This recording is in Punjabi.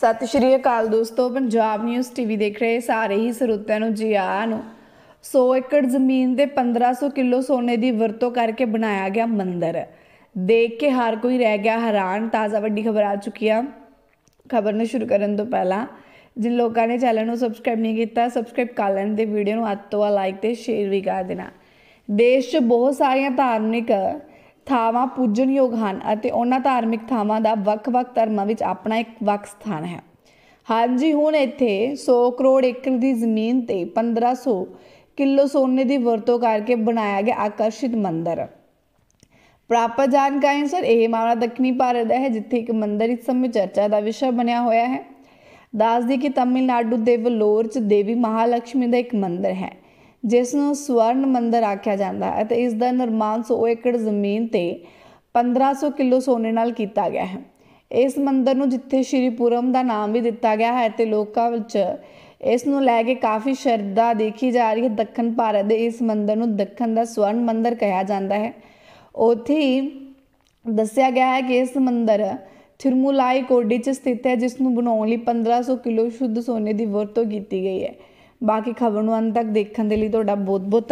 ਸਤਿ ਸ਼੍ਰੀ ਅਕਾਲ ਦੋਸਤੋ ਪੰਜਾਬ ਨਿਊਜ਼ ਟੀਵੀ ਦੇਖ ਰਹੇ ਸਾਰੇ ਹੀ ਸਰੋਤਿਆਂ ਨੂੰ ਜੀ ਆਇਆਂ ਨੂੰ 100 ਏਕੜ ਜ਼ਮੀਨ ਦੇ 1500 ਕਿਲੋ ਸੋਨੇ ਦੀ ਵਰਤੋਂ ਕਰਕੇ ਬਣਾਇਆ ਗਿਆ ਮੰਦਿਰ ਦੇਖ ਕੇ ਹਰ ਕੋਈ ਰਹਿ ਗਿਆ ਹੈਰਾਨ ਤਾਜ਼ਾ ਵੱਡੀ ਖਬਰ ਆ ਚੁੱਕੀ ਆ ਖਬਰ ਨੂੰ ਸ਼ੁਰੂ ਕਰਨ ਤੋਂ ਪਹਿਲਾਂ ਜਿਨ ਲੋਕਾਂ ਨੇ ਚੈਨਲ ਨੂੰ ਸਬਸਕ੍ਰਾਈਬ ਨਹੀਂ ਕੀਤਾ ਸਬਸਕ੍ਰਾਈਬ ਕਰ ਲੈਣ ਤੇ ਵੀਡੀਓ ਨੂੰ ਅੱਤੋਂ ਤੋਂ ਲਾਈਕ ਤੇ ਸ਼ੇਅਰ ਵੀ ਕਰ ਦੇਣਾ ਦੇਸ਼ 'ਚ ਬਹੁਤ ਸਾਰੀਆਂ ਧਾਰਮਿਕ ਥਾਵਾਂ ਯੋਗ ਹਨ ਅਤੇ ਉਹਨਾਂ ਧਾਰਮਿਕ ਥਾਵਾਂ ਦਾ ਵੱਖ-ਵੱਖ ਧਰਮਾਂ ਵਿੱਚ ਆਪਣਾ ਇੱਕ ਵੱਖ ਸਥਾਨ ਹੈ ਹਾਂਜੀ ਹੁਣ ਇੱਥੇ 100 ਕਰੋੜ ਏਕੜ ਦੀ ਜ਼ਮੀਨ ਤੇ 1500 ਕਿਲੋ ਸੋਨੇ ਦੀ ਵਰਤੋਂ ਕਰਕੇ ਬਣਾਇਆ ਗਿਆ ਆਕਰਸ਼ਿਤ ਮੰਦਿਰ ਪ੍ਰਾਪਤ ਜਾਣਕਾਰੀ ਸਰ ਇਹ ਮਾਮਲਾ ਦੱਖਣੀ ਭਾਰਤ ਦਾ ਹੈ ਜਿੱਥੇ ਇੱਕ ਮੰਦਿਰ ਇਸ ਸਮੇਂ ਚਰਚਾ ਦਾ ਵਿਸ਼ਾ ਬਣਿਆ ਹੋਇਆ ਹੈ ਦੀ ਕਿ ਤਮਿਲਨਾਡੂ ਦੇ ਵਲੋਰ 'ਚ ਦੇਵੀ ਮਹਾਲక్ష్ਮੀ ਦਾ ਇੱਕ ਮੰਦਿਰ ਹੈ ਜਿਸ ਨੂੰ ਸਵਰਨ ਮੰਦਰ ਆਖਿਆ ਜਾਂਦਾ ਹੈ ਤੇ ਇਸ ਦਾ ਨਿਰਮਾਣ 100 ਏਕੜ ਜ਼ਮੀਨ ਤੇ 1500 ਕਿਲੋ ਸੋਨੇ ਨਾਲ ਕੀਤਾ ਗਿਆ ਹੈ ਇਸ ਮੰਦਰ ਨੂੰ ਜਿੱਥੇ ਸ਼੍ਰੀ ਪੂਰਮ ਦਾ ਨਾਮ ਵੀ ਦਿੱਤਾ ਗਿਆ ਹੈ ਤੇ ਲੋਕਾਂ ਵਿੱਚ ਇਸ ਨੂੰ ਲੈ ਕੇ ਕਾਫੀ ਸ਼ਰਧਾ ਦੇਖੀ ਜਾ ਰਹੀ ਹੈ ਦੱਖਣ ਭਾਰਤ ਦੇ ਇਸ ਮੰਦਰ ਨੂੰ ਦੱਖਣ ਦਾ ਸਵਰਨ ਮੰਦਰ ਕਿਹਾ ਜਾਂਦਾ ਹੈ ਉੱਥੇ ਦੱਸਿਆ ਗਿਆ ਹੈ ਕਿ ਇਸ ਮੰਦਰ ਥਿਰਮੁਲਾਈ ਕੋਡੀ 'ਚ ਸਥਿਤ ਹੈ ਜਿਸ ਨੂੰ ਬਣਾਉਣ ਲਈ 1500 ਕਿਲੋ ਸ਼ੁੱਧ ਸੋਨੇ ਦੀ ਵਰਤੋਂ ਕੀਤੀ ਗਈ ਹੈ ਬਾਕੀ ਖਬਰ ਨੂੰ ਅੰਤ ਤੱਕ ਦੇਖਣ ਦੇ ਲਈ ਤੁਹਾਡਾ ਬਹੁਤ ਬਹੁਤ